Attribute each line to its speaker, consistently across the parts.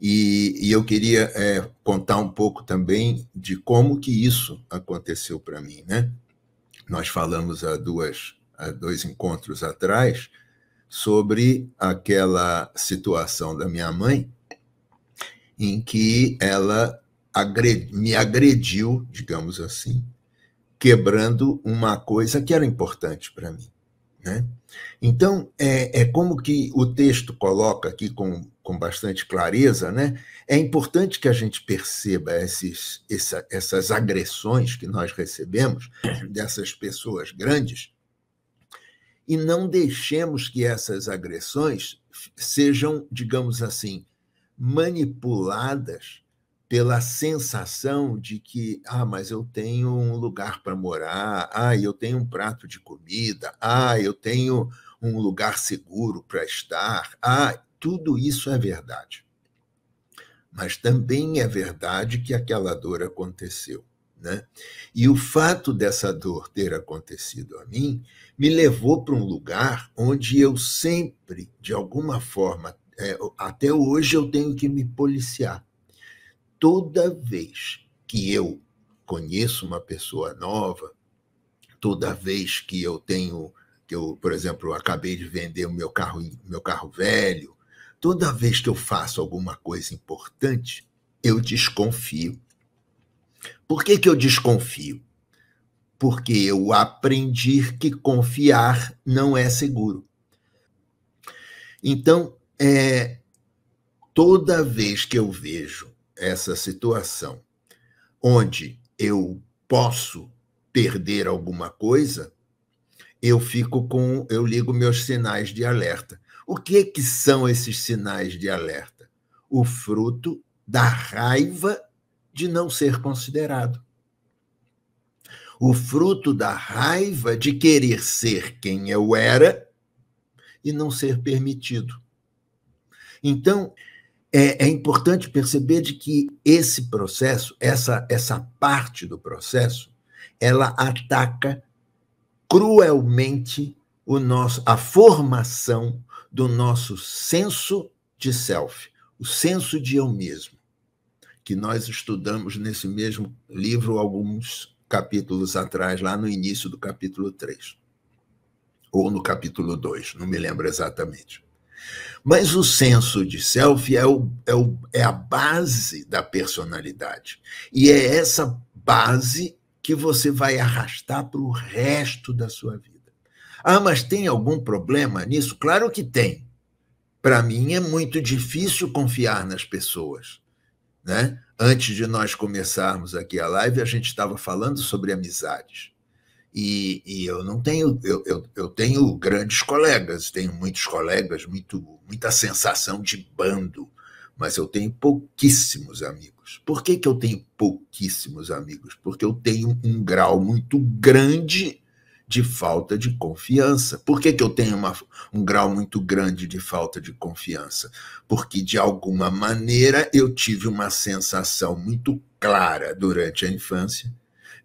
Speaker 1: E, e eu queria é, contar um pouco também de como que isso aconteceu para mim, né? Nós falamos há, duas, há dois encontros atrás sobre aquela situação da minha mãe em que ela agredi, me agrediu, digamos assim, quebrando uma coisa que era importante para mim. Né? Então, é, é como que o texto coloca aqui com, com bastante clareza, né? é importante que a gente perceba esses, essa, essas agressões que nós recebemos dessas pessoas grandes e não deixemos que essas agressões sejam, digamos assim, manipuladas pela sensação de que, ah, mas eu tenho um lugar para morar, ah, eu tenho um prato de comida, ah, eu tenho um lugar seguro para estar, ah, tudo isso é verdade. Mas também é verdade que aquela dor aconteceu. Né? E o fato dessa dor ter acontecido a mim me levou para um lugar onde eu sempre, de alguma forma, é, até hoje eu tenho que me policiar toda vez que eu conheço uma pessoa nova, toda vez que eu tenho, que eu, por exemplo, acabei de vender o meu carro, meu carro velho, toda vez que eu faço alguma coisa importante, eu desconfio. Por que, que eu desconfio? Porque eu aprendi que confiar não é seguro. Então, é, toda vez que eu vejo essa situação, onde eu posso perder alguma coisa, eu fico com, eu ligo meus sinais de alerta. O que que são esses sinais de alerta? O fruto da raiva de não ser considerado. O fruto da raiva de querer ser quem eu era e não ser permitido. Então, é, é, importante perceber de que esse processo, essa, essa parte do processo, ela ataca cruelmente o nosso, a formação do nosso senso de self, o senso de eu mesmo, que nós estudamos nesse mesmo livro alguns capítulos atrás, lá no início do capítulo 3, ou no capítulo 2, não me lembro exatamente. Mas o senso de self é, o, é, o, é a base da personalidade. E é essa base que você vai arrastar para o resto da sua vida. Ah, mas tem algum problema nisso? Claro que tem. Para mim é muito difícil confiar nas pessoas. Né? Antes de nós começarmos aqui a live, a gente estava falando sobre amizades. E, e eu não tenho, eu, eu, eu, tenho grandes colegas, tenho muitos colegas, muito, muita sensação de bando, mas eu tenho pouquíssimos amigos. Por que, que eu tenho pouquíssimos amigos? Porque eu tenho um grau muito grande de falta de confiança. Por que, que eu tenho uma, um grau muito grande de falta de confiança? Porque, de alguma maneira, eu tive uma sensação muito clara durante a infância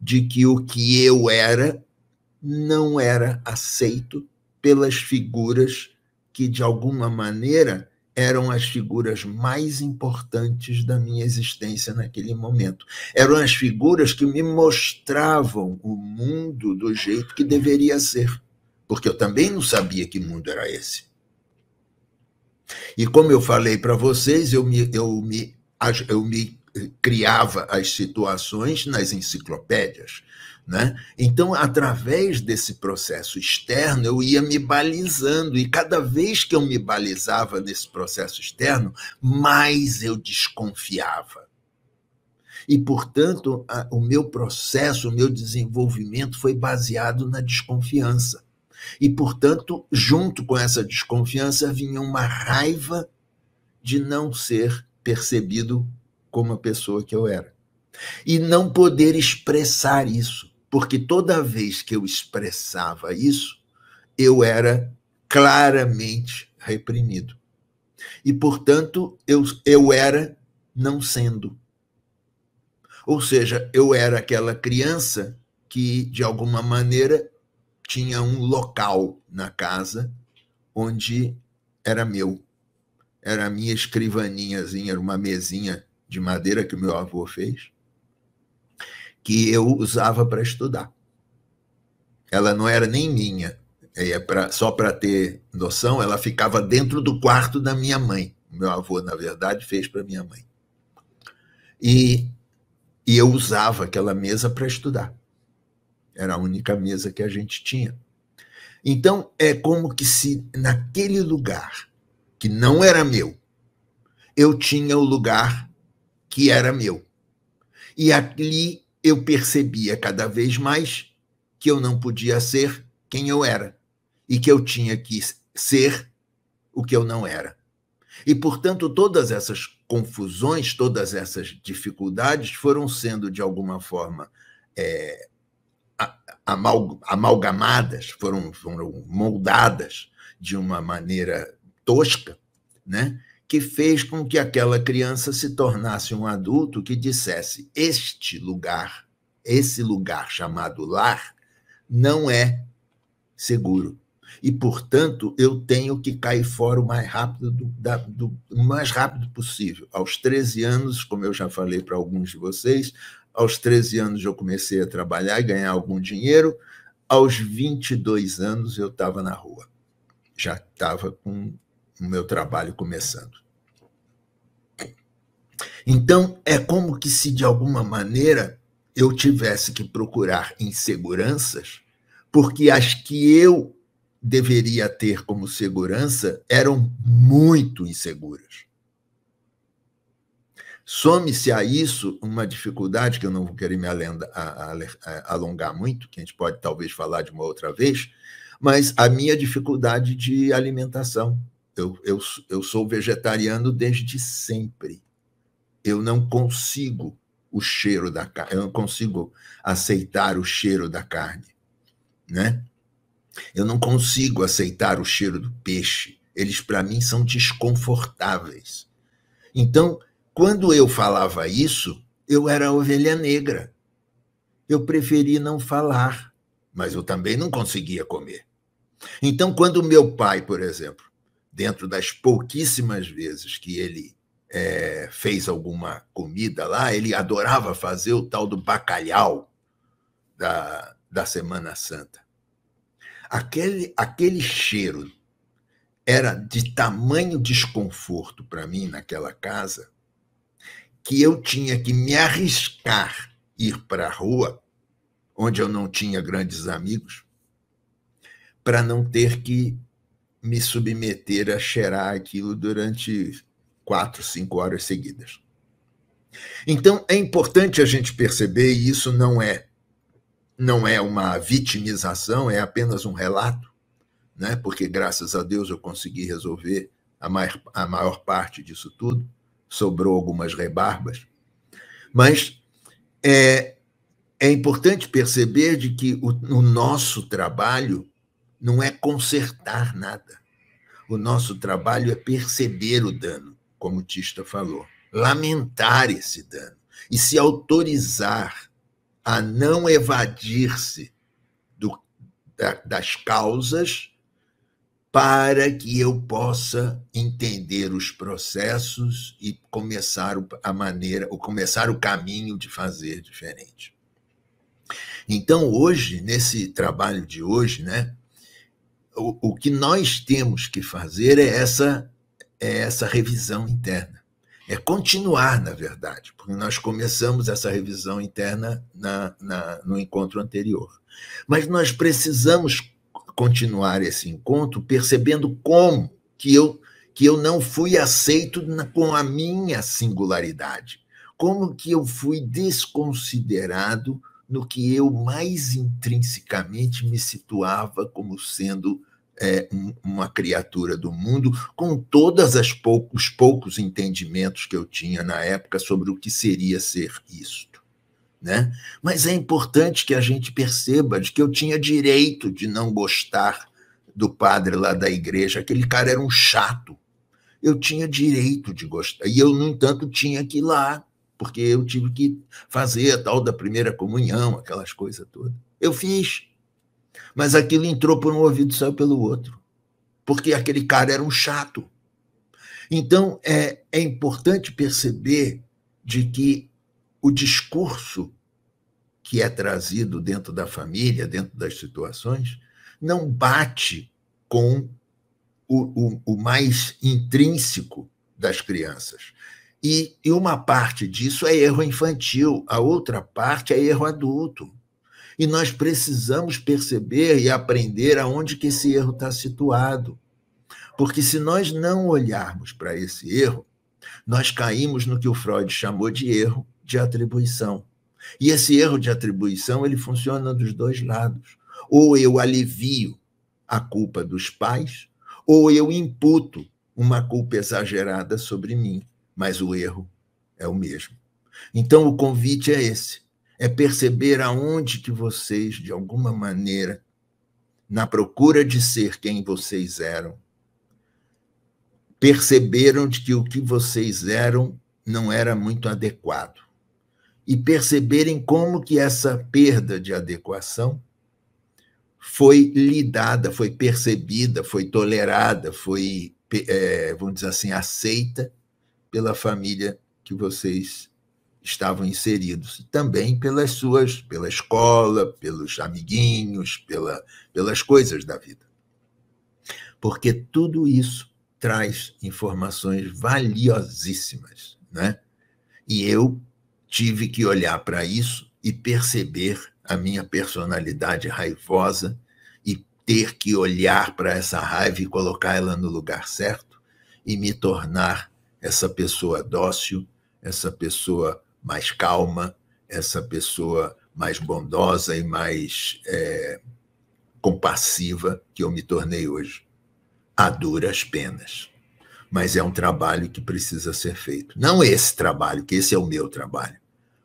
Speaker 1: de que o que eu era não era aceito pelas figuras que, de alguma maneira, eram as figuras mais importantes da minha existência naquele momento. Eram as figuras que me mostravam o mundo do jeito que deveria ser, porque eu também não sabia que mundo era esse. E como eu falei para vocês, eu me, eu, me, eu me criava as situações nas enciclopédias. Né? Então, através desse processo externo, eu ia me balizando, e cada vez que eu me balizava nesse processo externo, mais eu desconfiava. E, portanto, a, o meu processo, o meu desenvolvimento foi baseado na desconfiança. E, portanto, junto com essa desconfiança vinha uma raiva de não ser percebido como a pessoa que eu era. E não poder expressar isso, porque toda vez que eu expressava isso, eu era claramente reprimido. E, portanto, eu, eu era não sendo. Ou seja, eu era aquela criança que, de alguma maneira, tinha um local na casa onde era meu. Era a minha escrivaninhazinha, era uma mesinha de madeira que o meu avô fez, que eu usava para estudar. Ela não era nem minha, é, é pra, só para ter noção, ela ficava dentro do quarto da minha mãe. Meu avô, na verdade, fez para minha mãe. E, e eu usava aquela mesa para estudar. Era a única mesa que a gente tinha. Então, é como que se naquele lugar, que não era meu, eu tinha o lugar que era meu. E ali eu percebia cada vez mais que eu não podia ser quem eu era e que eu tinha que ser o que eu não era. E, portanto, todas essas confusões, todas essas dificuldades foram sendo, de alguma forma, é, amal, amalgamadas, foram, foram moldadas de uma maneira tosca, né? que fez com que aquela criança se tornasse um adulto que dissesse: este lugar, esse lugar chamado lar, não é seguro. E, portanto, eu tenho que cair fora o mais rápido, do, da, do mais rápido possível. Aos 13 anos, como eu já falei para alguns de vocês, aos 13 anos eu comecei a trabalhar e ganhar algum dinheiro. Aos 22 anos eu estava na rua. Já estava com o meu trabalho começando. Então, é como que se de alguma maneira eu tivesse que procurar inseguranças, porque as que eu deveria ter como segurança eram muito inseguras. Some-se a isso uma dificuldade que eu não vou querer me alongar muito, que a gente pode talvez falar de uma outra vez, mas a minha dificuldade de alimentação eu, eu, eu sou vegetariano desde sempre. Eu não consigo o cheiro da carne, eu não consigo aceitar o cheiro da carne, né? Eu não consigo aceitar o cheiro do peixe. Eles para mim são desconfortáveis. Então, quando eu falava isso, eu era ovelha negra. Eu preferi não falar, mas eu também não conseguia comer. Então, quando meu pai, por exemplo, dentro das pouquíssimas vezes que ele é, fez alguma comida lá, ele adorava fazer o tal do bacalhau da, da Semana Santa. Aquele, aquele cheiro era de tamanho desconforto para mim naquela casa que eu tinha que me arriscar ir para a rua, onde eu não tinha grandes amigos, para não ter que me submeter a cheirar aquilo durante quatro, cinco horas seguidas. Então é importante a gente perceber, e isso não é não é uma vitimização, é apenas um relato, né? porque graças a Deus eu consegui resolver a maior, a maior parte disso tudo, sobrou algumas rebarbas. Mas é, é importante perceber de que o, o nosso trabalho não é consertar nada. O nosso trabalho é perceber o dano, como o Tista falou, lamentar esse dano e se autorizar a não evadir-se da, das causas para que eu possa entender os processos e começar a maneira, ou começar o caminho de fazer diferente. Então, hoje, nesse trabalho de hoje, né, o, que nós temos que fazer é essa, é essa revisão interna. É continuar, na verdade, porque nós começamos essa revisão interna na, na no encontro anterior. Mas nós precisamos continuar esse encontro percebendo como que eu, que eu não fui aceito na, com a minha singularidade. Como que eu fui desconsiderado no que eu mais intrinsecamente me situava como sendo é, uma criatura do mundo, com todos os poucos entendimentos que eu tinha na época sobre o que seria ser isto. Né? Mas é importante que a gente perceba de que eu tinha direito de não gostar do padre lá da igreja, aquele cara era um chato. Eu tinha direito de gostar. E eu, no entanto, tinha que ir lá, porque eu tive que fazer a tal da primeira comunhão, aquelas coisas todas. Eu fiz. Mas aquilo entrou por um ouvido e saiu pelo outro. Porque aquele cara era um chato. Então, é, é importante perceber de que o discurso que é trazido dentro da família, dentro das situações, não bate com o, o, o mais intrínseco das crianças. E, e uma parte disso é erro infantil, a outra parte é erro adulto. E nós precisamos perceber e aprender aonde que esse erro está situado. Porque se nós não olharmos para esse erro, nós caímos no que o Freud chamou de erro de atribuição. E esse erro de atribuição, ele funciona dos dois lados. Ou eu alivio a culpa dos pais, ou eu imputo uma culpa exagerada sobre mim, mas o erro é o mesmo. Então o convite é esse: é perceber aonde que vocês, de alguma maneira, na procura de ser quem vocês eram, perceberam de que o que vocês eram não era muito adequado. E perceberem como que essa perda de adequação foi lidada, foi percebida, foi tolerada, foi, é, vamos dizer assim, aceita pela família que vocês estavam inseridos, também pelas suas, pela escola, pelos amiguinhos, pela, pelas coisas da vida. Porque tudo isso traz informações valiosíssimas, né? E eu tive que olhar para isso e perceber a minha personalidade raivosa e ter que olhar para essa raiva e colocar ela no lugar certo e me tornar essa pessoa dócil, essa pessoa mais calma, essa pessoa mais bondosa e mais é, compassiva que eu me tornei hoje, a duras penas. Mas é um trabalho que precisa ser feito. Não esse trabalho, que esse é o meu trabalho,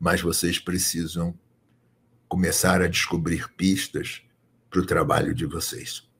Speaker 1: mas vocês precisam começar a descobrir pistas para o trabalho de vocês.